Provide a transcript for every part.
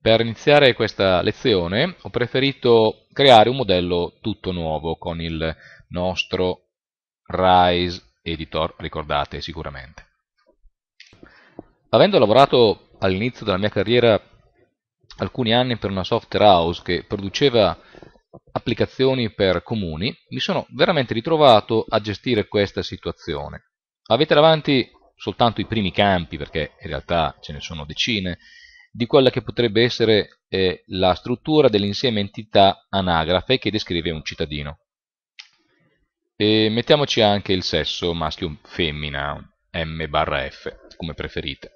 Per iniziare questa lezione ho preferito creare un modello tutto nuovo con il nostro Rise Editor, ricordate sicuramente. Avendo lavorato all'inizio della mia carriera alcuni anni per una software house che produceva applicazioni per comuni, mi sono veramente ritrovato a gestire questa situazione. Avete davanti soltanto i primi campi, perché in realtà ce ne sono decine, di quella che potrebbe essere eh, la struttura dell'insieme entità anagrafe che descrive un cittadino. E mettiamoci anche il sesso maschio-femmina, m-f, barra come preferite.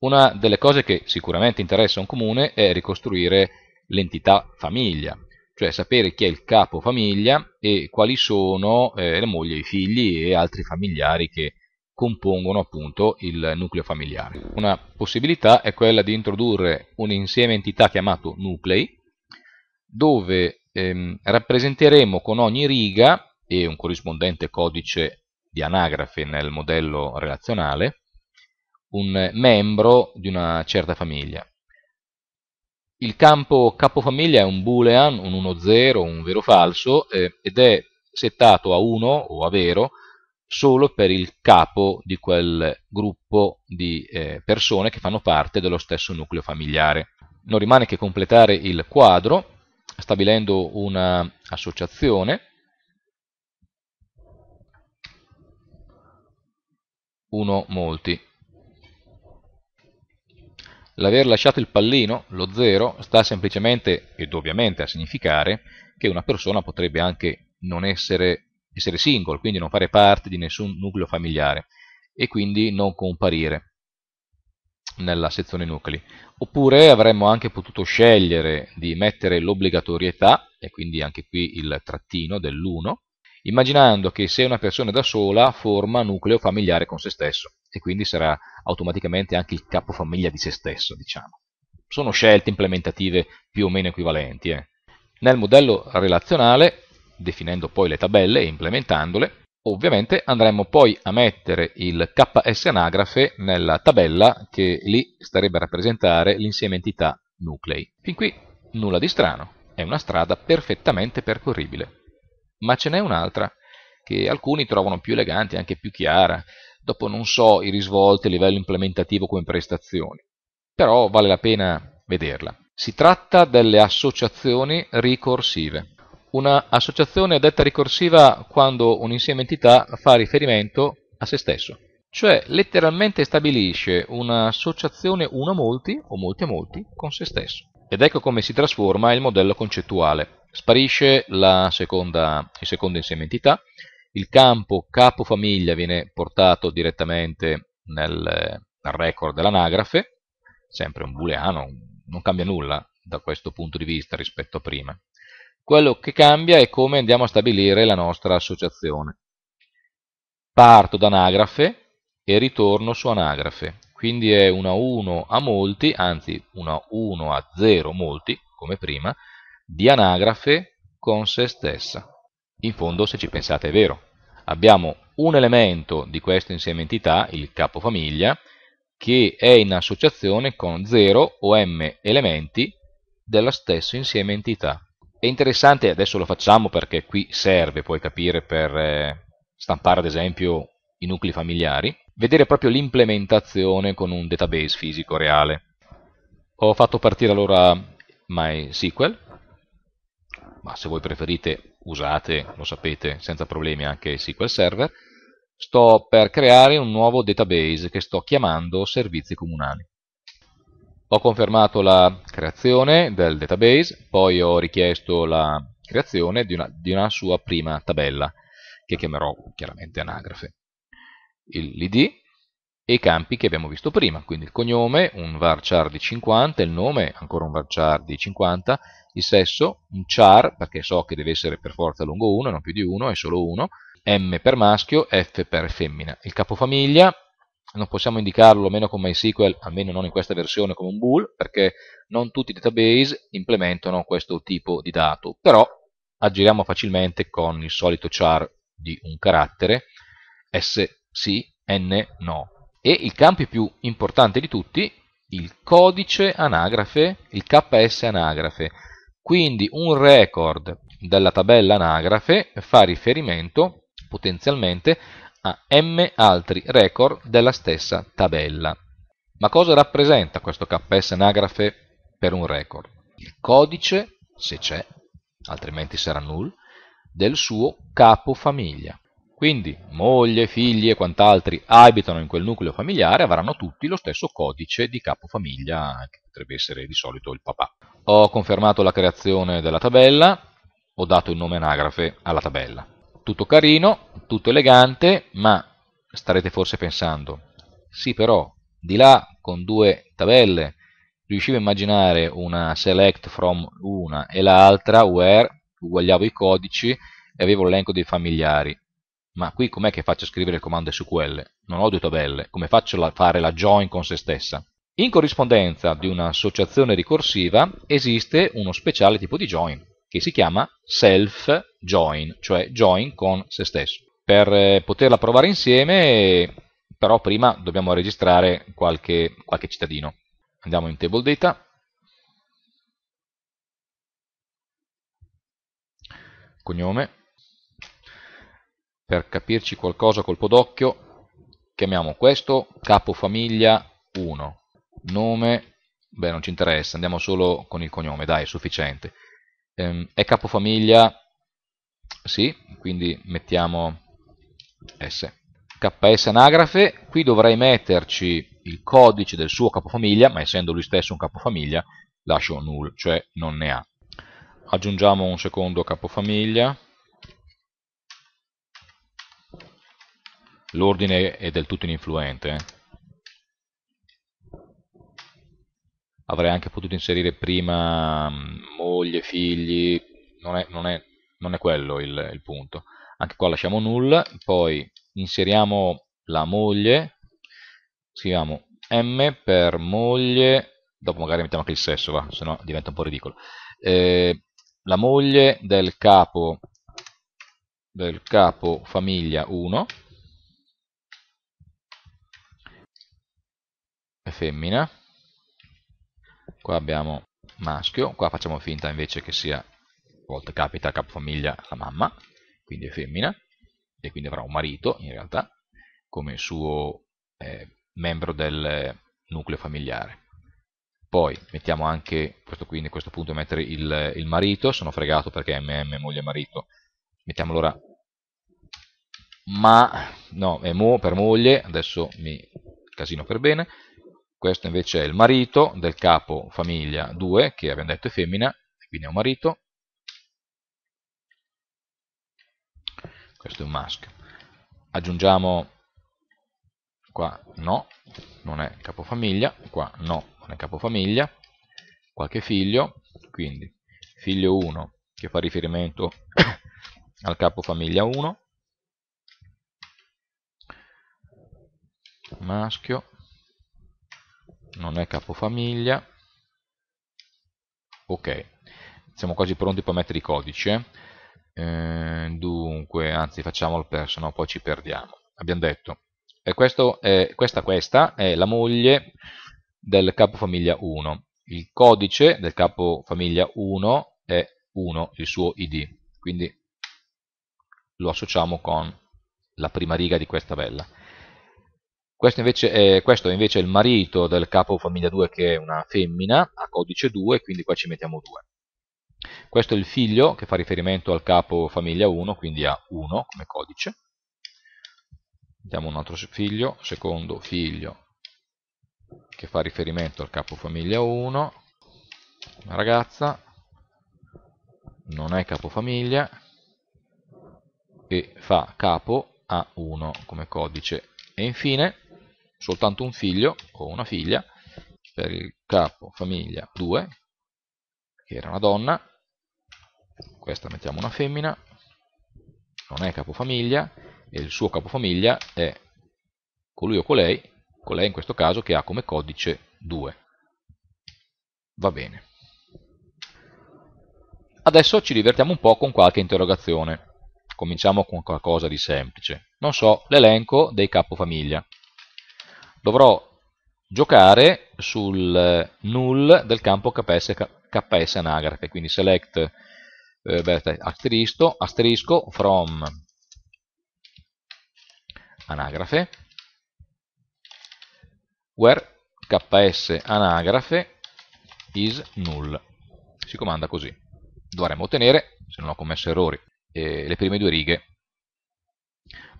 Una delle cose che sicuramente interessa un comune è ricostruire l'entità famiglia, cioè sapere chi è il capo famiglia e quali sono eh, la moglie, i figli e altri familiari che compongono appunto il nucleo familiare. Una possibilità è quella di introdurre un insieme entità chiamato nuclei, dove ehm, rappresenteremo con ogni riga e un corrispondente codice di anagrafe nel modello relazionale un membro di una certa famiglia. Il campo capofamiglia è un boolean, un 1-0, un vero falso eh, ed è settato a 1 o a vero solo per il capo di quel gruppo di eh, persone che fanno parte dello stesso nucleo familiare. Non rimane che completare il quadro stabilendo un'associazione, uno molti. L'aver lasciato il pallino, lo 0, sta semplicemente ed ovviamente a significare che una persona potrebbe anche non essere essere single, quindi non fare parte di nessun nucleo familiare e quindi non comparire nella sezione nuclei. Oppure avremmo anche potuto scegliere di mettere l'obbligatorietà, e quindi anche qui il trattino dell'1, immaginando che se una persona è da sola forma nucleo familiare con se stesso e quindi sarà automaticamente anche il capofamiglia di se stesso, diciamo. Sono scelte implementative più o meno equivalenti. Eh. Nel modello relazionale definendo poi le tabelle e implementandole, ovviamente andremo poi a mettere il KS anagrafe nella tabella che lì starebbe a rappresentare l'insieme entità nuclei. Fin qui nulla di strano, è una strada perfettamente percorribile. Ma ce n'è un'altra, che alcuni trovano più elegante, anche più chiara, dopo non so i risvolti a livello implementativo come prestazioni, però vale la pena vederla. Si tratta delle associazioni ricorsive un'associazione detta ricorsiva quando un insieme entità fa riferimento a se stesso, cioè letteralmente stabilisce un'associazione uno a molti o molti a molti con se stesso. Ed ecco come si trasforma il modello concettuale. Sparisce seconda, il secondo insieme entità, il campo capofamiglia viene portato direttamente nel, nel record dell'anagrafe, sempre un booleano, non cambia nulla da questo punto di vista rispetto a prima. Quello che cambia è come andiamo a stabilire la nostra associazione. Parto da anagrafe e ritorno su anagrafe, quindi è una 1 a molti, anzi una 1 a 0 molti, come prima, di anagrafe con se stessa. In fondo, se ci pensate, è vero. Abbiamo un elemento di questo insieme entità, il capofamiglia, che è in associazione con 0 o m elementi della stessa insieme entità. È interessante, adesso lo facciamo perché qui serve, puoi capire, per eh, stampare ad esempio i nuclei familiari, vedere proprio l'implementazione con un database fisico reale. Ho fatto partire allora MySQL, ma se voi preferite usate, lo sapete, senza problemi anche SQL Server, sto per creare un nuovo database che sto chiamando servizi comunali. Ho confermato la creazione del database, poi ho richiesto la creazione di una, di una sua prima tabella, che chiamerò chiaramente anagrafe. L'id e i campi che abbiamo visto prima, quindi il cognome, un varchar di 50, il nome, ancora un varchar di 50, il sesso, un char, perché so che deve essere per forza lungo 1, non più di 1, è solo 1, M per maschio, F per femmina, il capofamiglia, non possiamo indicarlo almeno con MySQL, almeno non in questa versione, come un bool, perché non tutti i database implementano questo tipo di dato, però aggiriamo facilmente con il solito char di un carattere, s sì, n no. E il campo più importante di tutti, il codice anagrafe, il KS anagrafe. Quindi un record della tabella anagrafe fa riferimento potenzialmente a m altri record della stessa tabella. Ma cosa rappresenta questo KS anagrafe per un record? Il codice, se c'è, altrimenti sarà null, del suo capofamiglia. Quindi moglie, figli e quant'altri abitano in quel nucleo familiare avranno tutti lo stesso codice di capofamiglia, che potrebbe essere di solito il papà. Ho confermato la creazione della tabella, ho dato il nome anagrafe alla tabella tutto carino, tutto elegante, ma starete forse pensando, sì però di là con due tabelle riuscivo a immaginare una select from una e l'altra where uguagliavo i codici e avevo l'elenco dei familiari ma qui com'è che faccio scrivere il comando SQL? Non ho due tabelle, come faccio a fare la join con se stessa? In corrispondenza di un'associazione ricorsiva esiste uno speciale tipo di join, che si chiama self join, cioè join con se stesso. Per eh, poterla provare insieme, però prima dobbiamo registrare qualche, qualche cittadino. Andiamo in table data. Cognome. Per capirci qualcosa colpo d'occhio, chiamiamo questo capofamiglia 1. Nome, beh non ci interessa, andiamo solo con il cognome, dai, è sufficiente. Ehm, è capofamiglia? Sì, quindi mettiamo S. KS anagrafe, qui dovrei metterci il codice del suo capofamiglia, ma essendo lui stesso un capofamiglia lascio null, cioè non ne ha. Aggiungiamo un secondo capofamiglia. L'ordine è del tutto ininfluente. Eh? avrei anche potuto inserire prima mm, moglie, figli, non è, non è, non è quello il, il, punto. Anche qua lasciamo null, poi inseriamo la moglie, scriviamo m per moglie, dopo magari mettiamo anche il sesso, va, sennò diventa un po' ridicolo. Eh, la moglie del capo, del capo famiglia 1 è femmina qua abbiamo maschio, qua facciamo finta invece che sia, a volte capita capofamiglia la mamma, quindi è femmina, e quindi avrà un marito in realtà, come suo eh, membro del nucleo familiare. Poi mettiamo anche, questo quindi a questo punto mettere il, il marito, sono fregato perché è MM moglie e marito, mettiamo allora ma, no, è mo per moglie, adesso mi casino per bene, questo invece è il marito del capo famiglia 2, che abbiamo detto è femmina, quindi è un marito, questo è un maschio. Aggiungiamo qua no, non è capofamiglia, qua no, non è capofamiglia, qualche figlio, quindi figlio 1 che fa riferimento al capofamiglia 1, maschio, non è capofamiglia ok siamo quasi pronti per mettere i codici eh? Eh, dunque anzi facciamolo per se no poi ci perdiamo abbiamo detto e questo è, questa, questa è la moglie del capofamiglia 1 il codice del capofamiglia 1 è 1 il suo id quindi lo associamo con la prima riga di questa tabella questo invece, è, questo invece è il marito del capo famiglia 2 che è una femmina, a codice 2, quindi qua ci mettiamo 2. Questo è il figlio che fa riferimento al capo famiglia 1, quindi ha 1 come codice. Mettiamo un altro figlio, secondo figlio che fa riferimento al capo famiglia 1, una ragazza, non è capofamiglia e fa capo a 1 come codice. E infine soltanto un figlio o una figlia, per il capo famiglia 2, che era una donna, questa mettiamo una femmina, non è capofamiglia, e il suo capofamiglia è colui o colei, colei in questo caso che ha come codice 2. Va bene. Adesso ci divertiamo un po' con qualche interrogazione. Cominciamo con qualcosa di semplice. Non so, l'elenco dei capofamiglia dovrò giocare sul null del campo KS, KS anagrafe, quindi select eh, asterisco, asterisco from anagrafe where KS anagrafe is null. Si comanda così. Dovremmo ottenere, se non ho commesso errori, eh, le prime due righe.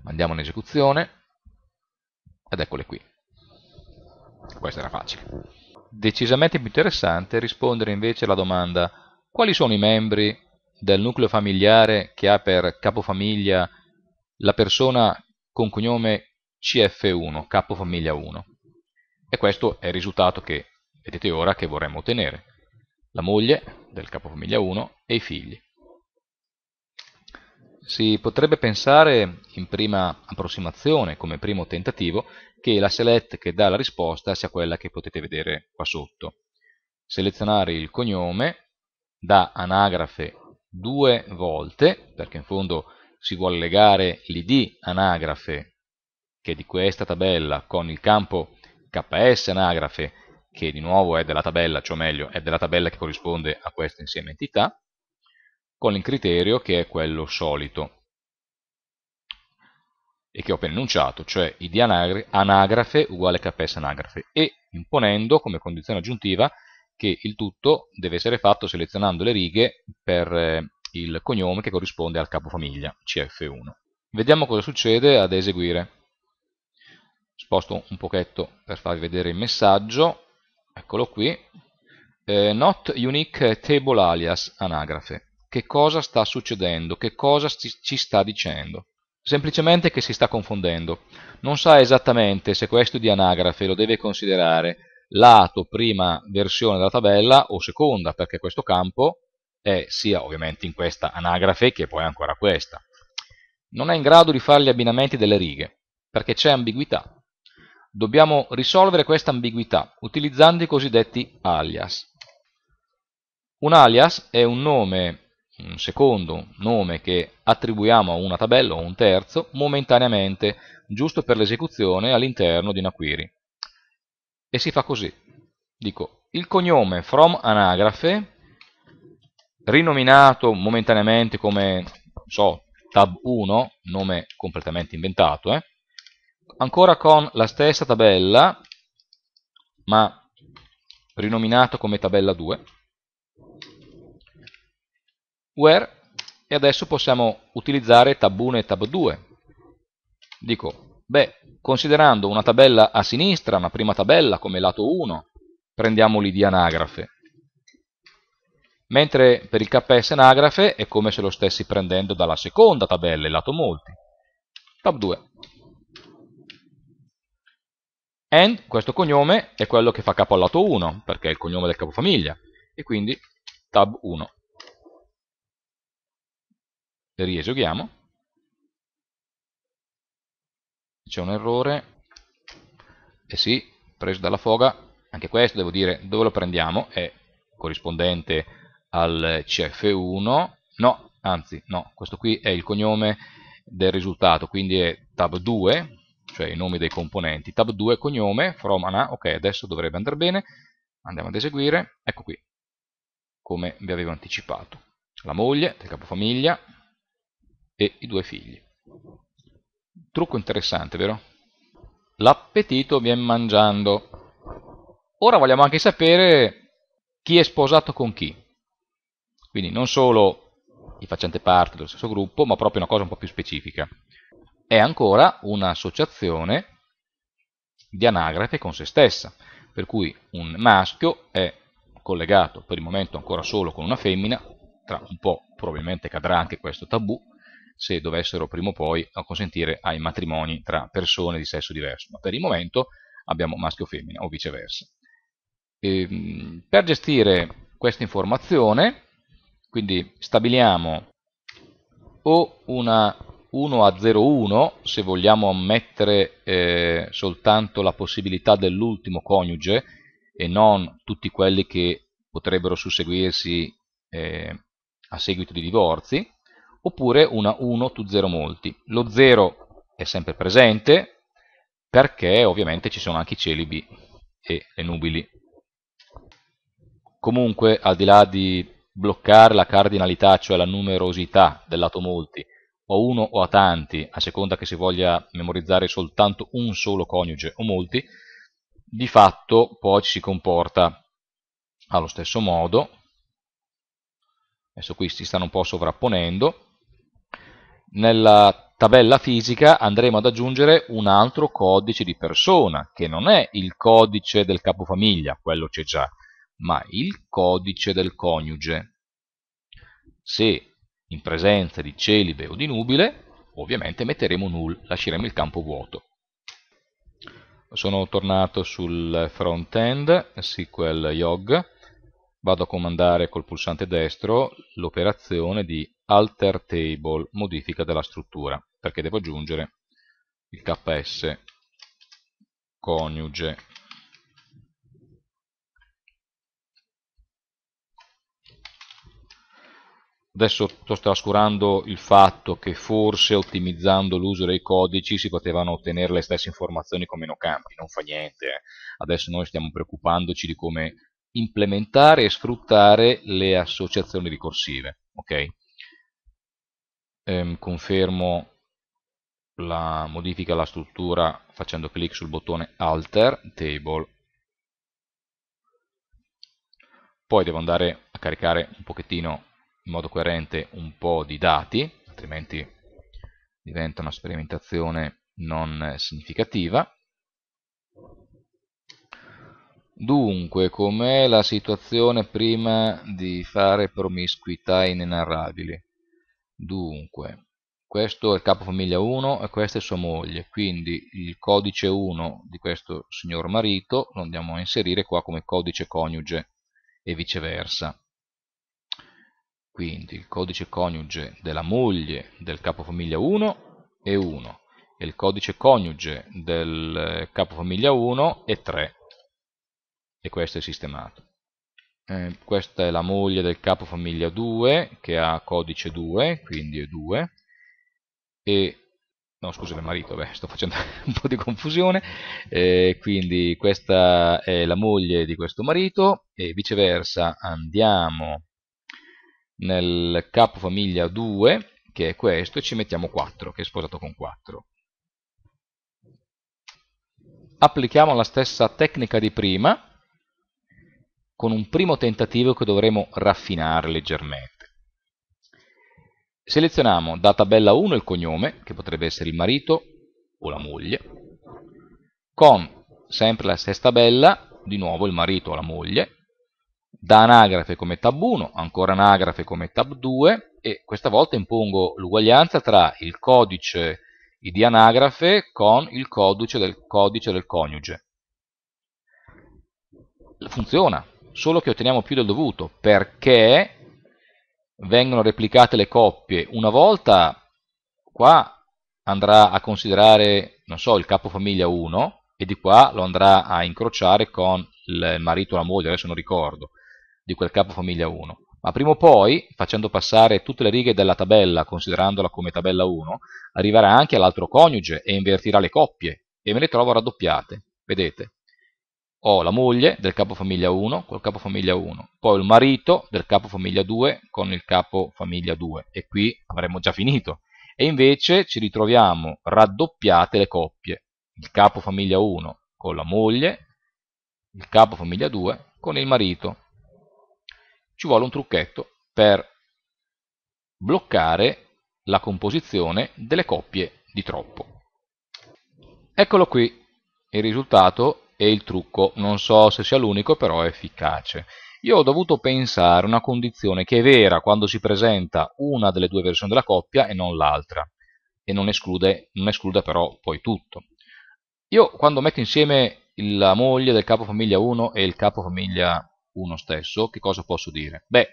Mandiamo in esecuzione ed eccole qui questa era facile. Decisamente più interessante rispondere invece alla domanda quali sono i membri del nucleo familiare che ha per capofamiglia la persona con cognome CF1, capofamiglia 1. E questo è il risultato che vedete ora che vorremmo ottenere. La moglie del capofamiglia 1 e i figli. Si potrebbe pensare in prima approssimazione, come primo tentativo, che la select che dà la risposta sia quella che potete vedere qua sotto. Selezionare il cognome da anagrafe due volte, perché in fondo si vuole legare l'id anagrafe che è di questa tabella con il campo KS anagrafe che di nuovo è della tabella, cioè meglio è della tabella che corrisponde a questo insieme entità con il criterio che è quello solito e che ho appena enunciato, cioè id anagrafe uguale kps anagrafe e imponendo come condizione aggiuntiva che il tutto deve essere fatto selezionando le righe per eh, il cognome che corrisponde al capofamiglia CF1. Vediamo cosa succede ad eseguire. Sposto un pochetto per farvi vedere il messaggio, eccolo qui, eh, not unique table alias anagrafe che cosa sta succedendo, che cosa ci sta dicendo. Semplicemente che si sta confondendo. Non sa esattamente se questo di anagrafe lo deve considerare lato prima versione della tabella o seconda, perché questo campo è sia ovviamente in questa anagrafe che poi ancora questa. Non è in grado di fare gli abbinamenti delle righe, perché c'è ambiguità. Dobbiamo risolvere questa ambiguità utilizzando i cosiddetti alias. Un alias è un nome un secondo nome che attribuiamo a una tabella o un terzo momentaneamente, giusto per l'esecuzione all'interno di una query. E si fa così. Dico il cognome from anagrafe, rinominato momentaneamente come so, tab 1, nome completamente inventato, eh? ancora con la stessa tabella, ma rinominato come tabella 2, where e adesso possiamo utilizzare tab 1 e tab 2. Dico, beh, considerando una tabella a sinistra, una prima tabella come lato 1, prendiamo l'id anagrafe. Mentre per il KS anagrafe è come se lo stessi prendendo dalla seconda tabella, il lato molti. Tab 2. And, questo cognome, è quello che fa capo al lato 1, perché è il cognome del capofamiglia, e quindi tab 1 riesoghiamo, c'è un errore, e eh sì, preso dalla foga, anche questo devo dire dove lo prendiamo, è corrispondente al CF1, no, anzi no, questo qui è il cognome del risultato, quindi è tab 2, cioè i nomi dei componenti, tab 2 cognome, from ana, ok adesso dovrebbe andare bene, andiamo ad eseguire, ecco qui, come vi avevo anticipato, la moglie del capofamiglia, e i due figli. Trucco interessante, vero? L'appetito viene mangiando. Ora vogliamo anche sapere chi è sposato con chi. Quindi non solo il facenti parte dello stesso gruppo, ma proprio una cosa un po' più specifica. È ancora un'associazione di anagrafe con se stessa, per cui un maschio è collegato per il momento ancora solo con una femmina, tra un po' probabilmente cadrà anche questo tabù, se dovessero prima o poi consentire ai matrimoni tra persone di sesso diverso, ma per il momento abbiamo maschio o femmina o viceversa. E, ehm, per gestire questa informazione, quindi stabiliamo o una 1 a 01 se vogliamo ammettere eh, soltanto la possibilità dell'ultimo coniuge e non tutti quelli che potrebbero susseguirsi eh, a seguito di divorzi, oppure una 1 to 0 molti. Lo 0 è sempre presente perché ovviamente ci sono anche i celibi e le nubili. Comunque, al di là di bloccare la cardinalità, cioè la numerosità del lato molti, o uno o a tanti, a seconda che si voglia memorizzare soltanto un solo coniuge o molti, di fatto poi ci si comporta allo stesso modo, adesso qui si stanno un po' sovrapponendo, nella tabella fisica andremo ad aggiungere un altro codice di persona, che non è il codice del capofamiglia, quello c'è già, ma il codice del coniuge. Se in presenza di celibe o di nubile, ovviamente metteremo null, lasceremo il campo vuoto. Sono tornato sul front-end, SQL YOG, vado a comandare col pulsante destro l'operazione di alter table, modifica della struttura, perché devo aggiungere il ks coniuge Adesso sto trascurando il fatto che forse ottimizzando l'uso dei codici si potevano ottenere le stesse informazioni con meno campi, non fa niente. Eh. Adesso noi stiamo preoccupandoci di come implementare e sfruttare le associazioni ricorsive. Okay? ehm, confermo la modifica alla struttura facendo clic sul bottone Alter Table. Poi devo andare a caricare un pochettino in modo coerente un po' di dati, altrimenti diventa una sperimentazione non significativa. Dunque, com'è la situazione prima di fare promiscuità inenarrabili? Dunque, questo è il capofamiglia 1 e questa è sua moglie, quindi il codice 1 di questo signor marito lo andiamo a inserire qua come codice coniuge e viceversa. Quindi il codice coniuge della moglie del capofamiglia 1 è 1 e il codice coniuge del capofamiglia 1 è 3 e questo è sistemato. Eh, questa è la moglie del capo famiglia 2 che ha codice 2 quindi è 2 e no scusa il marito, beh, sto facendo un po' di confusione, eh, quindi questa è la moglie di questo marito e viceversa andiamo nel capo famiglia 2 che è questo e ci mettiamo 4 che è sposato con 4. Applichiamo la stessa tecnica di prima con un primo tentativo che dovremo raffinare leggermente. Selezioniamo da tabella 1 il cognome, che potrebbe essere il marito o la moglie, con sempre la stessa tabella, di nuovo il marito o la moglie, da anagrafe come tab 1, ancora anagrafe come tab 2 e questa volta impongo l'uguaglianza tra il codice di anagrafe con il codice del, codice del coniuge. Funziona, solo che otteniamo più del dovuto, perché vengono replicate le coppie. Una volta qua andrà a considerare, non so, il capofamiglia 1 e di qua lo andrà a incrociare con il marito o la moglie, adesso non ricordo, di quel capofamiglia 1. Ma prima o poi, facendo passare tutte le righe della tabella, considerandola come tabella 1, arriverà anche all'altro coniuge e invertirà le coppie e me le trovo raddoppiate, vedete? ho la moglie del capofamiglia 1 col capofamiglia 1, poi il marito del capofamiglia 2 con il capofamiglia 2 e qui avremmo già finito. E invece ci ritroviamo raddoppiate le coppie, il capofamiglia 1 con la moglie, il capofamiglia 2 con il marito. Ci vuole un trucchetto per bloccare la composizione delle coppie di troppo. Eccolo qui, il risultato e il trucco, non so se sia l'unico però è efficace. Io ho dovuto pensare a una condizione che è vera quando si presenta una delle due versioni della coppia e non l'altra, e non esclude, non esclude però poi tutto. Io quando metto insieme la moglie del capofamiglia 1 e il capofamiglia 1 stesso, che cosa posso dire? Beh,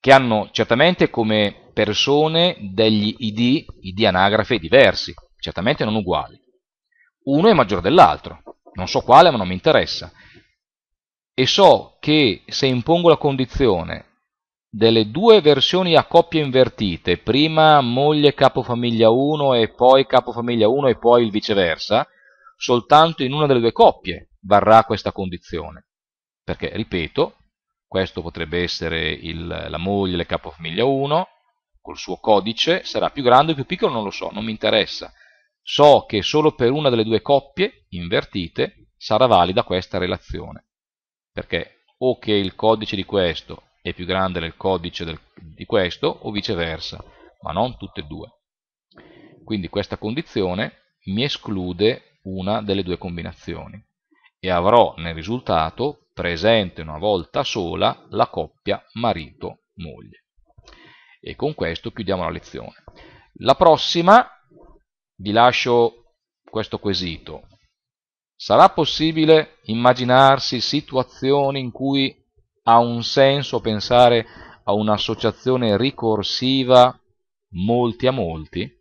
che hanno certamente come persone degli ID, ID anagrafe diversi, certamente non uguali. Uno è maggiore dell'altro, non so quale ma non mi interessa, e so che se impongo la condizione delle due versioni a coppie invertite, prima moglie capofamiglia 1 e poi capofamiglia 1 e poi il viceversa, soltanto in una delle due coppie varrà questa condizione. Perché, ripeto, questo potrebbe essere il, la moglie capofamiglia 1, col suo codice, sarà più grande o più piccolo, non lo so, non mi interessa. So che solo per una delle due coppie invertite sarà valida questa relazione, perché o che il codice di questo è più grande del codice del, di questo o viceversa, ma non tutte e due. Quindi questa condizione mi esclude una delle due combinazioni e avrò nel risultato presente una volta sola la coppia marito-moglie. E con questo chiudiamo la lezione. La prossima vi lascio questo quesito. Sarà possibile immaginarsi situazioni in cui ha un senso pensare a un'associazione ricorsiva molti a molti?